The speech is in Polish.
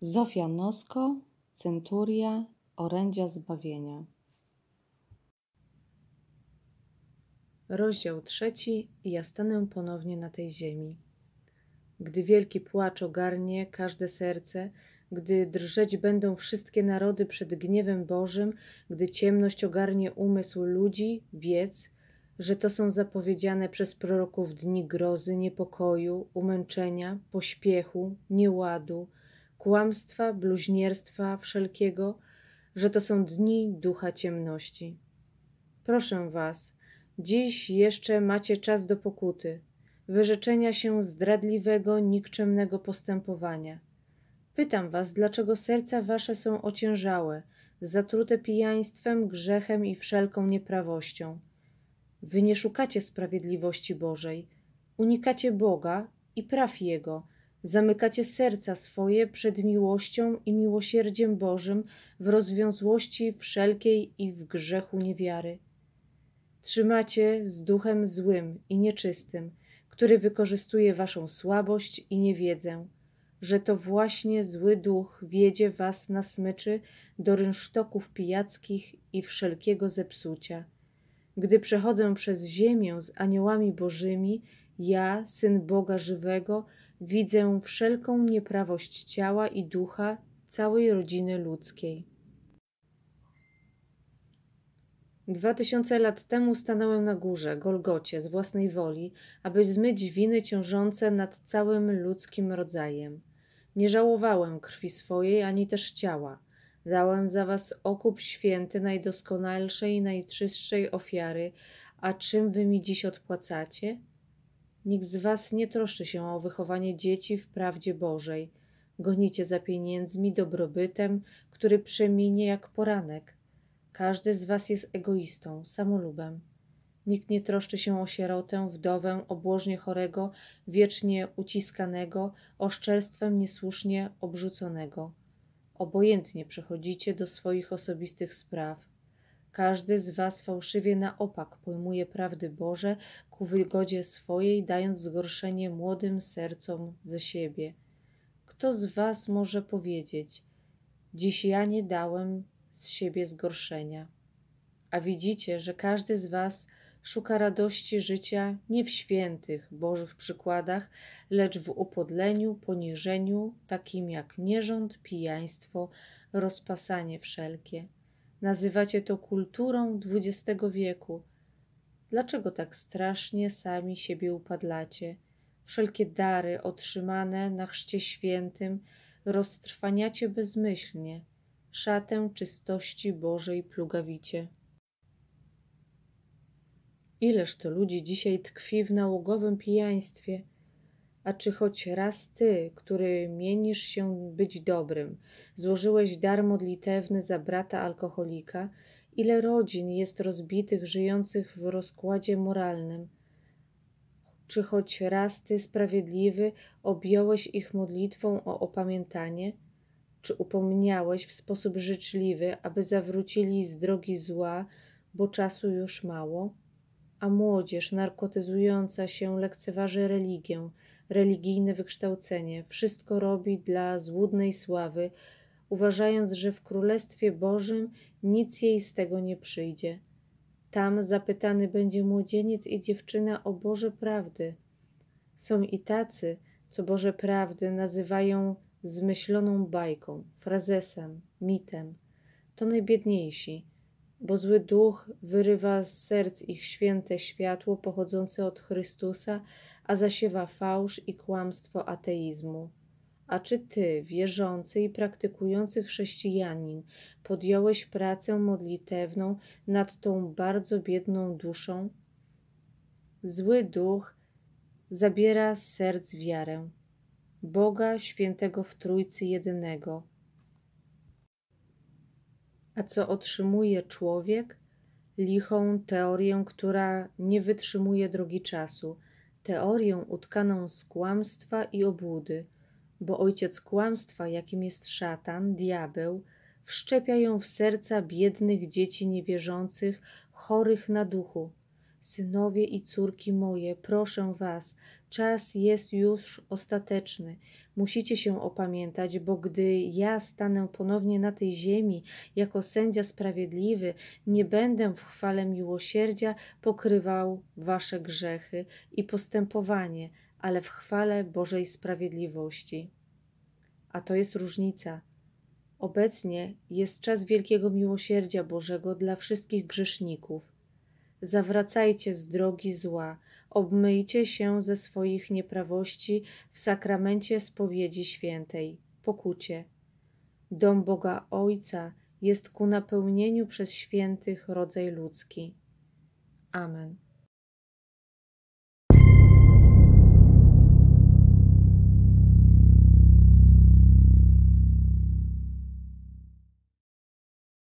Zofia Nosko, Centuria, Orędzia Zbawienia. Rozdział trzeci. Ja stanę ponownie na tej ziemi. Gdy wielki płacz ogarnie każde serce, gdy drżeć będą wszystkie narody przed gniewem Bożym, gdy ciemność ogarnie umysł ludzi, wiedz, że to są zapowiedziane przez proroków dni grozy, niepokoju, umęczenia, pośpiechu, nieładu – kłamstwa, bluźnierstwa wszelkiego, że to są dni ducha ciemności. Proszę was, dziś jeszcze macie czas do pokuty, wyrzeczenia się zdradliwego, nikczemnego postępowania. Pytam was, dlaczego serca wasze są ociężałe, zatrute pijaństwem, grzechem i wszelką nieprawością. Wy nie szukacie sprawiedliwości Bożej, unikacie Boga i praw Jego – Zamykacie serca swoje przed miłością i miłosierdziem Bożym w rozwiązłości wszelkiej i w grzechu niewiary. Trzymacie z duchem złym i nieczystym, który wykorzystuje waszą słabość i niewiedzę, że to właśnie zły duch wiedzie was na smyczy do rynsztoków pijackich i wszelkiego zepsucia. Gdy przechodzę przez ziemię z aniołami bożymi, ja, syn Boga żywego, widzę wszelką nieprawość ciała i ducha całej rodziny ludzkiej. Dwa tysiące lat temu stanąłem na górze, Golgocie, z własnej woli, aby zmyć winy ciążące nad całym ludzkim rodzajem. Nie żałowałem krwi swojej ani też ciała. Dałem za was okup święty najdoskonalszej i najczystszej ofiary, a czym wy mi dziś odpłacacie? Nikt z was nie troszczy się o wychowanie dzieci w prawdzie Bożej. Gonicie za pieniędzmi, dobrobytem, który przeminie jak poranek. Każdy z was jest egoistą, samolubem. Nikt nie troszczy się o sierotę, wdowę, obłożnie chorego, wiecznie uciskanego, oszczerstwem niesłusznie obrzuconego. Obojętnie przechodzicie do swoich osobistych spraw. Każdy z was fałszywie na opak pojmuje prawdy Boże, ku wygodzie swojej, dając zgorszenie młodym sercom ze siebie. Kto z was może powiedzieć, dziś ja nie dałem z siebie zgorszenia? A widzicie, że każdy z was szuka radości życia nie w świętych, bożych przykładach, lecz w upodleniu, poniżeniu, takim jak nierząd, pijaństwo, rozpasanie wszelkie. Nazywacie to kulturą XX wieku – Dlaczego tak strasznie sami siebie upadlacie? Wszelkie dary otrzymane na chrzcie świętym roztrwaniacie bezmyślnie, szatę czystości Bożej plugawicie. Ileż to ludzi dzisiaj tkwi w nałogowym pijaństwie, a czy choć raz ty, który mienisz się być dobrym, złożyłeś dar modlitewny za brata alkoholika, Ile rodzin jest rozbitych, żyjących w rozkładzie moralnym? Czy choć raz Ty, sprawiedliwy, objąłeś ich modlitwą o opamiętanie? Czy upomniałeś w sposób życzliwy, aby zawrócili z drogi zła, bo czasu już mało? A młodzież narkotyzująca się lekceważy religię, religijne wykształcenie, wszystko robi dla złudnej sławy, uważając, że w Królestwie Bożym nic jej z tego nie przyjdzie. Tam zapytany będzie młodzieniec i dziewczyna o Boże prawdy. Są i tacy, co Boże prawdy nazywają zmyśloną bajką, frazesem, mitem. To najbiedniejsi, bo zły duch wyrywa z serc ich święte światło pochodzące od Chrystusa, a zasiewa fałsz i kłamstwo ateizmu. A czy ty, wierzący i praktykujący chrześcijanin, podjąłeś pracę modlitewną nad tą bardzo biedną duszą? Zły duch zabiera z serc wiarę, Boga świętego w Trójcy Jedynego. A co otrzymuje człowiek? Lichą teorię, która nie wytrzymuje drogi czasu, teorię utkaną z kłamstwa i obłudy – bo ojciec kłamstwa, jakim jest szatan, diabeł, wszczepia ją w serca biednych dzieci niewierzących, chorych na duchu. Synowie i córki moje, proszę was, czas jest już ostateczny. Musicie się opamiętać, bo gdy ja stanę ponownie na tej ziemi jako sędzia sprawiedliwy, nie będę w chwale miłosierdzia pokrywał wasze grzechy i postępowanie, ale w chwale Bożej sprawiedliwości. A to jest różnica. Obecnie jest czas wielkiego miłosierdzia Bożego dla wszystkich grzeszników. Zawracajcie z drogi zła, obmyjcie się ze swoich nieprawości w sakramencie spowiedzi świętej, pokucie. Dom Boga Ojca jest ku napełnieniu przez świętych rodzaj ludzki. Amen.